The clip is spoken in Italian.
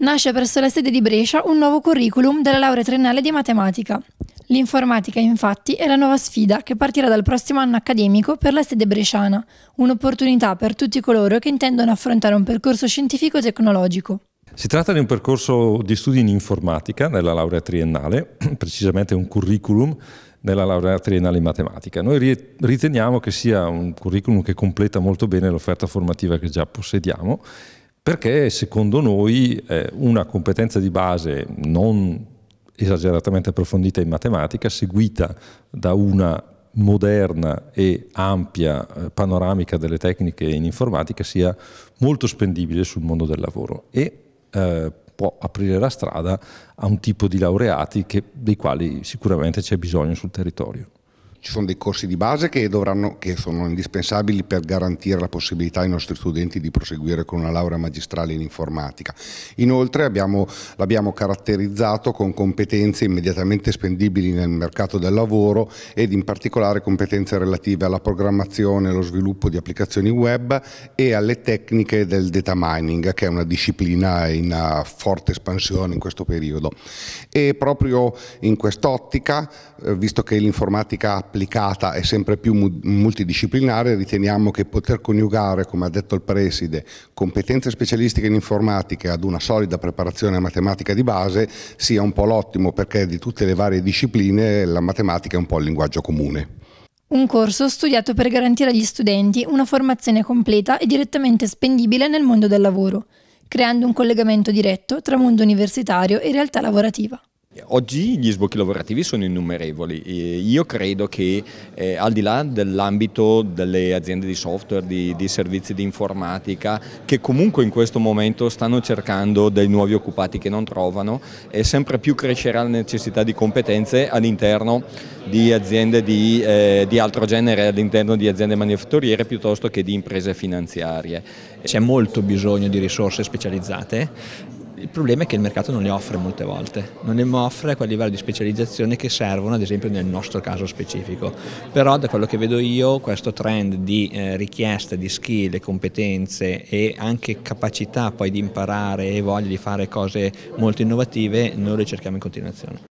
Nasce presso la sede di Brescia un nuovo curriculum della laurea triennale di matematica. L'informatica infatti è la nuova sfida che partirà dal prossimo anno accademico per la sede bresciana, un'opportunità per tutti coloro che intendono affrontare un percorso scientifico-tecnologico. Si tratta di un percorso di studi in informatica nella laurea triennale, precisamente un curriculum nella laurea triennale in matematica. Noi riteniamo che sia un curriculum che completa molto bene l'offerta formativa che già possediamo perché secondo noi eh, una competenza di base non esageratamente approfondita in matematica, seguita da una moderna e ampia eh, panoramica delle tecniche in informatica sia molto spendibile sul mondo del lavoro e eh, può aprire la strada a un tipo di laureati che, dei quali sicuramente c'è bisogno sul territorio. Ci sono dei corsi di base che, dovranno, che sono indispensabili per garantire la possibilità ai nostri studenti di proseguire con una laurea magistrale in informatica. Inoltre l'abbiamo caratterizzato con competenze immediatamente spendibili nel mercato del lavoro ed in particolare competenze relative alla programmazione e allo sviluppo di applicazioni web e alle tecniche del data mining, che è una disciplina in eh, forte espansione in questo periodo. E proprio in quest'ottica, eh, visto che l'informatica ha applicata e sempre più multidisciplinare, riteniamo che poter coniugare, come ha detto il Preside, competenze specialistiche in informatica ad una solida preparazione a matematica di base sia un po' l'ottimo perché di tutte le varie discipline la matematica è un po' il linguaggio comune. Un corso studiato per garantire agli studenti una formazione completa e direttamente spendibile nel mondo del lavoro, creando un collegamento diretto tra mondo universitario e realtà lavorativa. Oggi gli sbocchi lavorativi sono innumerevoli, io credo che eh, al di là dell'ambito delle aziende di software, di, di, servizi di informatica, che comunque in questo momento stanno cercando dei nuovi occupati che non trovano e eh, sempre più crescerà la necessità di competenze all'interno di aziende di, eh, di altro genere, all'interno di aziende manifatturiere piuttosto che di imprese finanziarie. C'è molto bisogno di risorse specializzate il problema è che il mercato non le offre molte volte, non le offre quel livello di specializzazione che servono ad esempio nel nostro caso specifico, però da quello che vedo io questo trend di eh, richiesta di skill competenze e anche capacità poi di imparare e voglia di fare cose molto innovative noi le cerchiamo in continuazione.